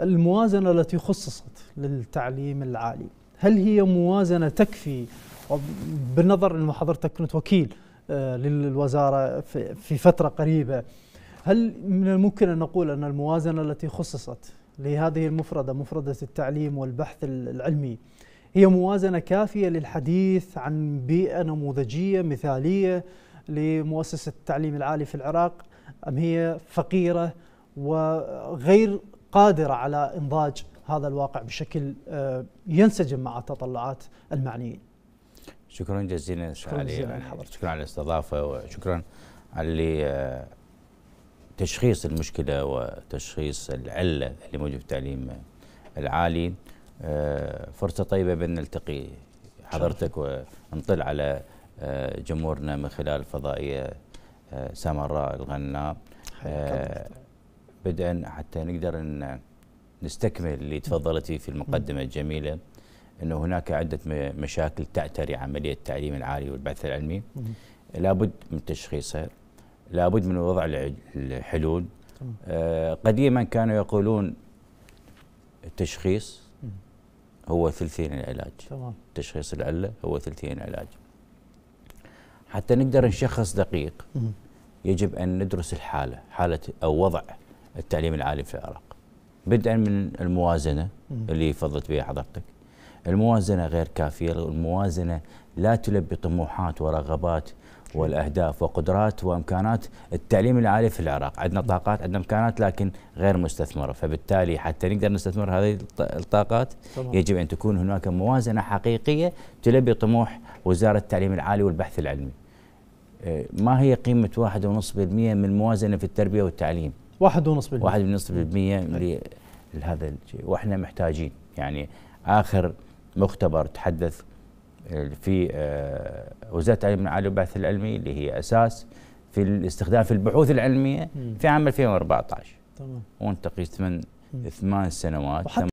الموازنة التي خصصت للتعليم العالي هل هي موازنة تكفي بالنظر أن حضرتك كنت وكيل آه، للوزارة في فترة قريبة هل من الممكن أن نقول أن الموازنة التي خصصت لهذه المفردة مفردة التعليم والبحث العلمي هي موازنة كافية للحديث عن بيئة نموذجية مثالية لمؤسسة التعليم العالي في العراق أم هي فقيرة وغير قادرة على إنضاج هذا الواقع بشكل آه، ينسجم مع تطلعات المعنيين شكرا جزيلا شكرا علي جزيلا شكرا على الاستضافة وشكرا على آه، تشخيص المشكلة وتشخيص العلة اللي موجودة في التعليم العالي آه، فرصة طيبة بأن نلتقي حضرتك ونطل على جمهورنا من خلال الفضائية سامراء الله بدءا حتى نقدر ان نستكمل اللي تفضلتي في المقدمه الجميله انه هناك عده مشاكل تعتري عمليه التعليم العالي والبحث العلمي لابد من تشخيصها لابد من وضع الحلول آه، قديما كانوا يقولون التشخيص هو ثلثين العلاج تمام تشخيص العله هو ثلثين العلاج حتى نقدر نشخص دقيق يجب ان ندرس الحاله حاله او وضع التعليم العالي في العراق بدءا من الموازنه اللي فضلت بها حضرتك الموازنه غير كافيه الموازنه لا تلبي طموحات ورغبات والاهداف وقدرات وامكانات التعليم العالي في العراق، عندنا طاقات عندنا امكانات لكن غير مستثمره، فبالتالي حتى نقدر نستثمر هذه الطاقات طبعا. يجب ان تكون هناك موازنه حقيقيه تلبي طموح وزاره التعليم العالي والبحث العلمي. آه، ما هي قيمه 1.5% من الموازنه في التربيه والتعليم؟ واحد ونص بالمئة واحد ونص بالمئة طيب. لهذا الشيء واحنا محتاجين يعني اخر مختبر تحدث في آه، وزاره التعليم العالي والبحث العلمي اللي هي اساس في الاستخدام في البحوث العلميه في عام 2014 تمام وانت من ثمان ثمان سنوات